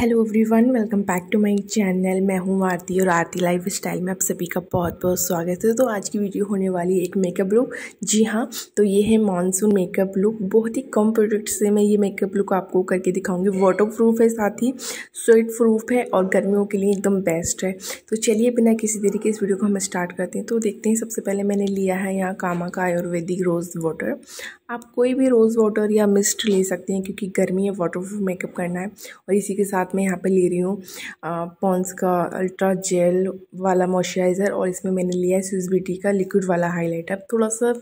hello everyone welcome back to my channel मैं हूँ आरती और आरती लाइफ स्टाइल में आप सभी का बहुत बहुत स्वागत है तो आज की वीडियो होने वाली है एक मेकअप लुक जी हाँ तो ये है मानसून मेकअप लुक बहुत ही कम प्रोडक्ट से मैं ये मेकअप लुक आपको करके दिखाऊंगी वाटर प्रूफ है साथ ही स्वेट प्रूफ है और गर्मियों के लिए एकदम बेस्ट है तो चलिए बिना किसी तरीके इस वीडियो को हम स्टार्ट करते हैं तो देखते हैं सबसे पहले मैंने लिया है यहाँ कामा का आयुर्वेदिक रोज़ वाटर आप कोई भी रोज़ वाटर या मिस्ट ले सकते हैं क्योंकि गर्मी है वाटर प्रूफ मेकअप करना है और इसी के साथ साथ में यहाँ पे ले रही हूँ पॉन्स का अल्ट्रा जेल वाला मॉइस्चराइज़र और इसमें मैंने लिया है स्विस ब्यूटी का लिक्विड वाला हाइलाइटर थोड़ा सा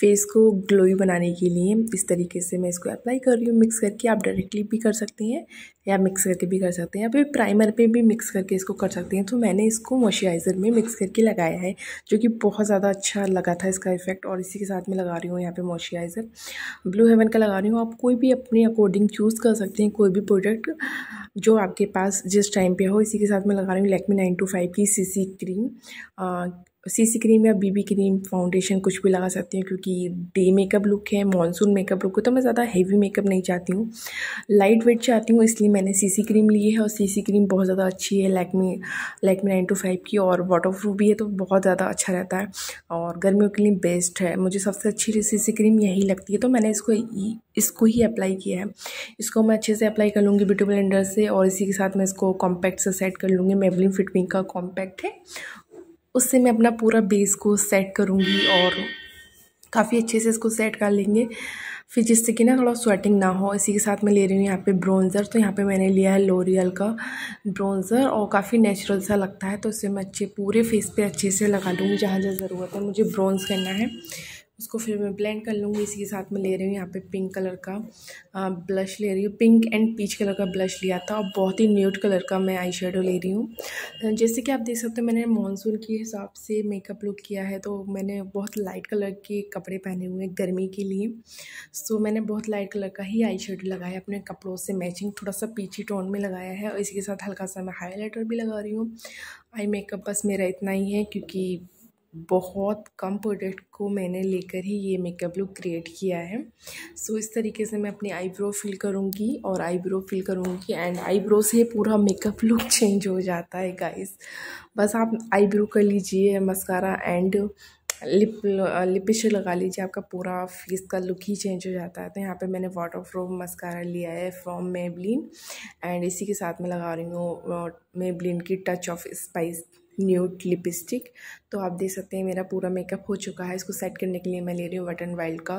फेस को ग्लोई बनाने के लिए इस तरीके से मैं इसको अप्लाई कर रही हूँ मिक्स करके आप डायरेक्टली भी कर सकती हैं या मिक्स करके भी कर सकते हैं या फिर प्राइमर पे भी मिक्स करके इसको कर सकते हैं तो मैंने इसको मॉइस्चराइज़र में मिक्स करके लगाया है जो कि बहुत ज़्यादा अच्छा लगा था इसका इफेक्ट और इसी के साथ मैं लगा रही हूँ यहाँ पे मॉइस्चराइज़र ब्लू हेवन का लगा रही हूँ आप कोई भी अपने अकॉर्डिंग चूज़ कर सकते हैं कोई भी प्रोडक्ट जो आपके पास जिस टाइम पे हो इसी के साथ मैं लगा रही हूँ लैक्मी नाइन टू फाइव की सी सी क्रीम सी सी क्रीम या बीबी क्रीम फाउंडेशन कुछ भी लगा सकती हूँ क्योंकि डे मेकअप लुक है मॉनसून मेकअप लुक है तो मैं ज़्यादा हेवी मेकअप नहीं चाहती हूँ लाइट वेट चाहती हूँ इसलिए मैंने सी सी क्रीम ली है और सी सी क्रीम बहुत ज़्यादा अच्छी है Lakme Lakme nine to five की और वाटर प्रूफ भी है तो बहुत ज़्यादा अच्छा रहता है और गर्मियों के लिए बेस्ट है मुझे सबसे अच्छी सी सी क्रीम यही लगती है तो मैंने इसको इसको ही अप्लाई किया है इसको मैं अच्छे से अप्लाई कर लूँगी ब्यूटी ब्लेंडर से और इसी के साथ मैं इसको कॉम्पैक्ट से सेट कर लूँगी मेवलिन फिटमिंग का कॉम्पैक्ट है उससे मैं अपना पूरा बेस को सेट करूँगी और काफ़ी अच्छे से इसको सेट कर लेंगे फिर जिससे कि ना थोड़ा स्वेटिंग ना हो इसी के साथ मैं ले रही हूँ यहाँ पे ब्रोंज़र तो यहाँ पे मैंने लिया है लोरियल का ब्रोंज़र और काफ़ी नेचुरल सा लगता है तो इसे मैं अच्छे पूरे फेस पे अच्छे से लगा लूँगी जहाँ जहाँ ज़रूरत है मुझे ब्रोंज़ करना है उसको फिर मैं ब्लेंड कर लूँगी इसी के साथ मैं ले रही हूँ यहाँ पे पिंक कलर का ब्लश ले रही हूँ पिंक एंड पीच कलर का ब्लश लिया था और बहुत ही न्यूट कलर का मैं आई ले रही हूँ जैसे कि आप देख सकते हो मैंने मानसून के हिसाब से मेकअप लुक किया है तो मैंने बहुत लाइट कलर के कपड़े पहने हुए हैं गर्मी के लिए सो मैंने बहुत लाइट कलर का ही आई लगाया अपने कपड़ों से मैचिंग थोड़ा सा पीछी टोन में लगाया है और इसी के साथ हल्का सा मैं हाईलाइटर भी लगा रही हूँ आई मेकअप बस मेरा इतना ही है क्योंकि बहुत कम प्रोडक्ट को मैंने लेकर ही ये मेकअप लुक क्रिएट किया है सो so, इस तरीके से मैं अपनी आईब्रो फिल करूँगी और आईब्रो फिल करूँगी एंड आईब्रो से पूरा मेकअप लुक चेंज हो जाता है गाइस बस आप आईब्रो कर लीजिए मस्कारा एंड लिप लिपिश लगा लीजिए आपका पूरा फेस का लुक ही चेंज हो जाता है तो यहाँ पे मैंने वाटर प्रूफ मस्कारा लिया है फ्रॉम मेबलिन एंड इसी के साथ मैं लगा रही हूँ मेबलिन की touch of spice nude lipstick तो आप देख सकते हैं मेरा पूरा मेकअप हो चुका है इसको सेट करने के लिए मैं ले रही हूँ वट एंड वाइल्ड का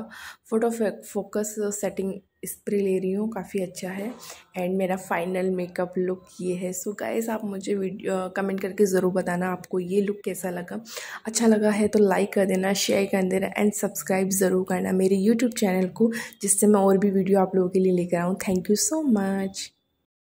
फोटो फोकस सेटिंग स्प्रे ले रही हूँ काफ़ी अच्छा है एंड मेरा फाइनल मेकअप लुक ये है सो so गाइस आप मुझे वीडियो कमेंट करके ज़रूर बताना आपको ये लुक कैसा लगा अच्छा लगा है तो लाइक कर देना शेयर कर देना एंड सब्सक्राइब ज़रूर करना मेरे यूट्यूब चैनल को जिससे मैं और भी वीडियो आप लोगों के लिए लेकर आऊँ थैंक यू सो मच